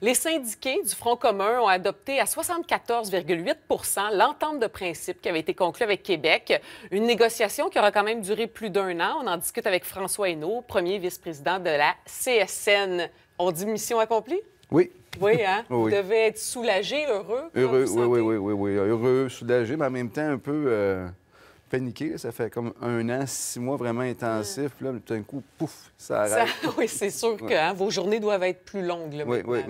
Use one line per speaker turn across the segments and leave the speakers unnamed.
Les syndiqués du Front commun ont adopté à 74,8 l'entente de principe qui avait été conclue avec Québec, une négociation qui aura quand même duré plus d'un an. On en discute avec François Hainaut, premier vice-président de la CSN. On dit mission accomplie? Oui. Oui, hein? Vous devez être soulagé, heureux.
Heureux, oui, oui, oui, oui, heureux, soulagé, mais en même temps un peu... Euh, paniqué. Ça fait comme un an, six mois vraiment intensif. Puis là, tout d'un coup, pouf, ça arrête.
oui, c'est sûr que hein, vos journées doivent être plus longues. oui, oui.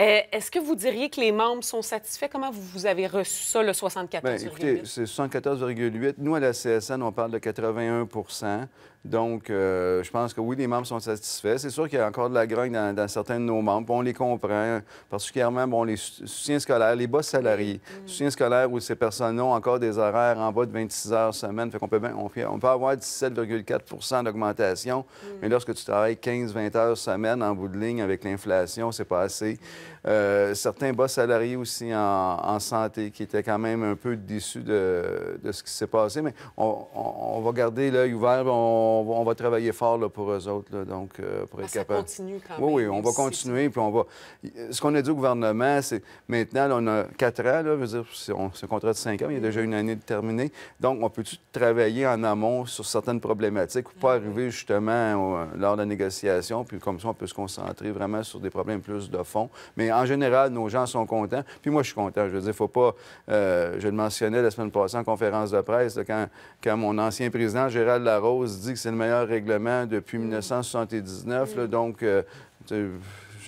Euh, est-ce que vous diriez que les membres sont satisfaits? Comment vous avez reçu ça, le 74,8? Ben, écoutez,
c'est 74,8. Nous, à la CSN, on parle de 81 donc, euh, je pense que oui, les membres sont satisfaits. C'est sûr qu'il y a encore de la grogne dans, certains de nos membres. on les comprend, particulièrement bon, les soutiens scolaires, les bas salariés, mm. Mm. soutiens scolaires où ces personnes ont encore des horaires en bas de 26 heures semaine. Fait qu'on peut, on, peut avoir 17,4 d'augmentation, mm. mais lorsque tu travailles 15-20 heures semaine en bout de ligne avec l'inflation, c'est pas assez. Euh, certains bas salariés aussi en, santé qui étaient quand même un peu déçus de, ce qui s'est passé, mais on, va garder l'œil ouvert. On, on, va travailler fort pour eux autres, donc, euh, pour ah, être Oui, oui, on va continuer, puis on va... Ce qu'on a dit au gouvernement, c'est maintenant, on a quatre ans, là, veux c'est un contrat de cinq ans, mais il y a déjà une année de terminée. Donc, on peut travailler en amont sur certaines problématiques ou pas mm-hmm. arriver justement lors de la négociation, puis comme ça, on peut se concentrer vraiment sur des problèmes plus de fond. Mais en général, nos gens sont contents, puis moi, je suis content. Je veux dire, faut pas... Euh, je le mentionnais la semaine passée en conférence de presse, quand, quand mon ancien président, Gérald Larose, dit c'est le meilleur règlement depuis 1979. Mm. Mm. donc, euh,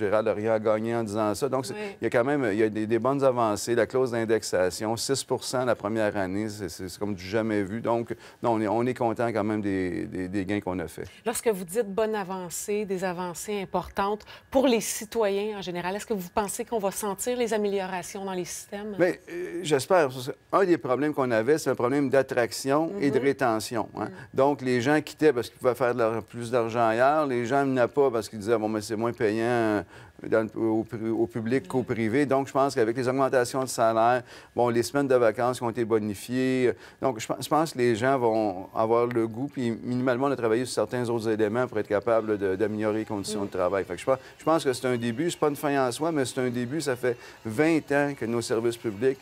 Gérald a gagné en disant ça. Donc, il y a quand même il y a des, bonnes avancées. La clause d'indexation, 6 la première année, c'est comme du jamais vu. Donc, non, on est, on est content quand même des, gains qu'on a faits.
Lorsque vous dites bonne avancée, des avancées importantes pour les citoyens en général, est-ce que vous pensez qu'on va sentir les améliorations dans les systèmes? Mais euh,
j'espère. Un des problèmes qu'on avait, c'est un problème d'attraction et de mhm. rétention. Hein. Mhm. Donc, les gens quittaient parce qu'ils pouvaient faire de plus d'argent ailleurs. Les gens n'en pas parce qu'ils disaient, bon, mais c'est moins payant au, public qu'au privé. Donc, je pense qu'avec les augmentations de salaire, bon, les semaines de vacances qui ont été bonifiées. Euh, donc, je, pense que les gens vont avoir le goût, puis minimalement, de travailler sur certains autres éléments pour être capable d'améliorer les conditions de travail. je, pense, je pense que c'est un début. C'est pas une fin en soi, mais c'est un début. Ça fait 20 ans que nos services publics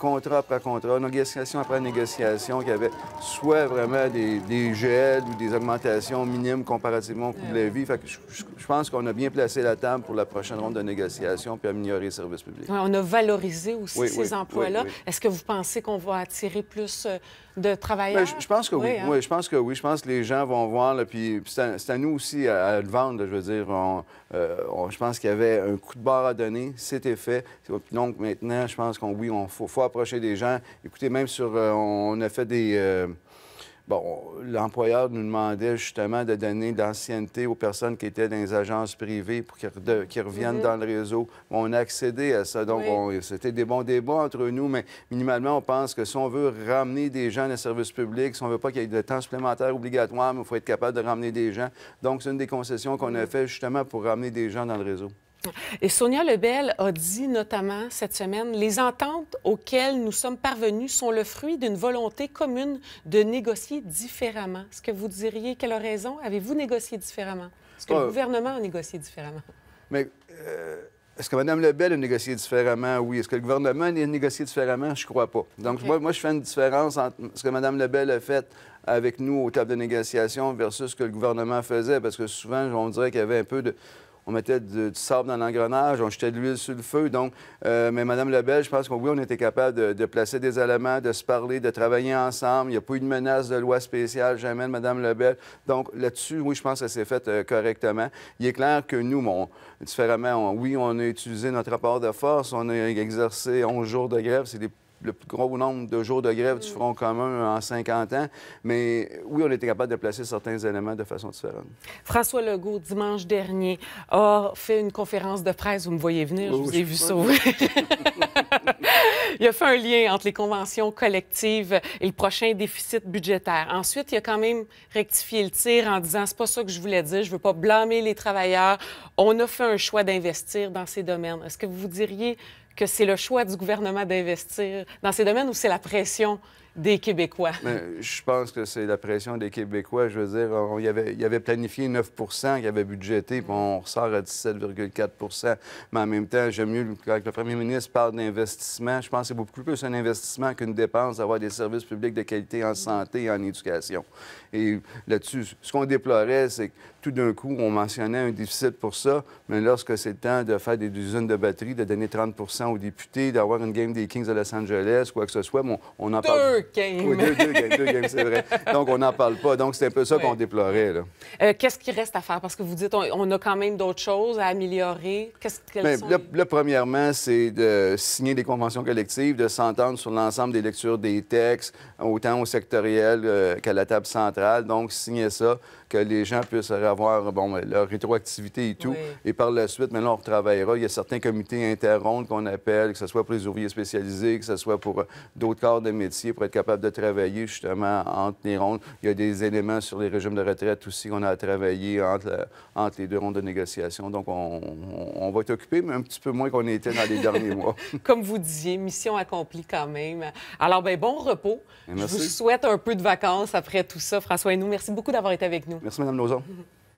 contrat après contrat, négociation après négociation, qu'il y avait soit vraiment des, des, ou des augmentations minimes comparativement au coût de la vie. je, pense qu'on a bien placé la table pour la prochaine ronde de négociation puis améliorer les services publics.
on a valorisé aussi ces emplois-là. Est-ce que vous pensez qu'on va attirer plus euh, de ben, je, pense que hein. oui.
je pense que oui. Je pense que les gens vont voir. Là, puis c'est à, nous aussi à, le vendre. Je veux dire, euh, je pense qu'il y avait un coup de barre à donner. C'était fait. Donc maintenant, je pense qu'on oui, on faut, approcher des gens. Écoutez, même sur, euh, on a fait des. Euh, Bon, l'employeur nous demandait justement de donner d'ancienneté aux personnes qui étaient dans les agences privées pour qu'ils reviennent mhm. dans le réseau. On a accédé à ça. Donc, c'était des bons débats entre nous, mais minimalement, on pense que si on veut ramener des gens dans le service public, si on veut pas qu'il y ait de temps supplémentaire obligatoire, il faut être capable de ramener des gens. Donc, c'est une des concessions qu'on a mhm. fait justement pour ramener des gens dans le réseau.
Et Sonia Lebel a dit notamment cette semaine, les ententes auxquelles nous sommes parvenus sont le fruit d'une volonté commune de négocier différemment. Est-ce que vous diriez qu'elle a raison? Avez-vous négocié différemment? Est-ce que le gouvernement a négocié différemment?
Mais euh, Est-ce que Mme Lebel a négocié différemment? Oui. Est-ce que le gouvernement a négocié différemment? Je ne crois pas. Donc, moi, moi, je fais une différence entre ce que Mme Lebel a fait avec nous au tables de négociation versus ce que le gouvernement faisait, parce que souvent, on dirait qu'il y avait un peu de on mettait du, sable dans l'engrenage, on jetait de l'huile sur le feu. Donc, euh, mais Mme Lebel, je pense qu'on oui, on était capable de, placer des éléments, de se parler, de travailler ensemble. Il n'y a pas eu de menace de loi spéciale jamais de Mme Lebel. Donc là-dessus, oui, je pense que ça s'est fait euh, correctement. Il est clair que nous, différemment, oui, on a utilisé notre rapport de force, on a exercé 11 jours de grève, c'est des le plus gros nombre de jours de grève du mm. Front commun en 50 ans. Mais oui, on était capable de placer certains éléments de façon différente.
François Legault, dimanche dernier, a fait une conférence de presse. Vous me voyez venir, je vous ai vu sauver. il a fait un lien entre les conventions collectives et le prochain déficit budgétaire. Ensuite, il a quand même rectifié le tir en disant c'est pas ça que je voulais dire, je veux pas blâmer les travailleurs. On a fait un choix d'investir dans ces domaines. Est-ce que vous diriez que c'est le choix du gouvernement d'investir dans ces domaines où c'est la pression des Québécois?
je pense que c'est la pression des Québécois. Je veux dire, il y avait, planifié 9 y avait budgété, puis on ressort à 17,4 Mais en même temps, j'aime mieux, quand le premier ministre parle d'investissement, je pense que c'est beaucoup plus un investissement qu'une dépense d'avoir des services publics de qualité en santé et en éducation. Et là-dessus, ce qu'on déplorait, c'est que tout d'un coup, on mentionnait un déficit pour ça, mais lorsque c'est le temps de faire des dizaines de batteries, de donner 30 aux députés, d'avoir une game des Kings de Los Angeles, quoi que ce soit, on en parle deux, c'est vrai. Donc, on n'en parle pas. Donc, c'est un peu ça qu'on déplorait.
Euh, qu'est-ce qui reste à faire? Parce que vous dites, on, a quand même d'autres choses à améliorer. Qu'est-ce que ben, sont...
le, premièrement, c'est de signer des conventions collectives, de s'entendre sur l'ensemble des lectures des textes, autant au sectoriel euh, qu'à la table centrale. Donc, signer ça, que les gens puissent avoir bon, ben, leur rétroactivité et tout. Et par la suite, maintenant, on retravaillera. Il y a certains comités interrondes qu'on appelle, que ce soit pour les ouvriers spécialisés, que ce soit pour euh, d'autres corps de métier, pour capable de travailler justement entre les rondes. Il y a des éléments sur les régimes de retraite aussi qu'on a à travailler entre, les deux rondes de négociation. Donc, on, va être occupé, mais un petit peu moins qu'on était dans les derniers mois.
Comme vous disiez, mission accomplie quand même. Alors, ben bon repos. Merci. Ben, Je vous souhaite un peu de vacances après tout ça, François et nous. Merci beaucoup d'avoir été avec nous.
Merci, Mme Lozon.